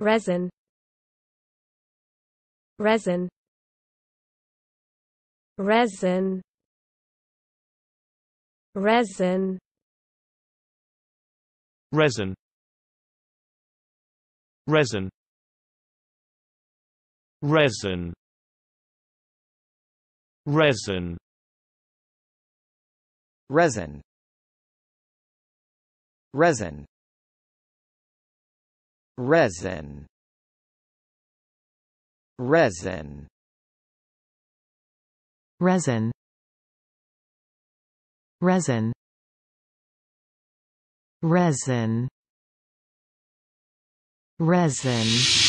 resin resin resin resin resin resin resin resin resin resin resin resin resin resin resin resin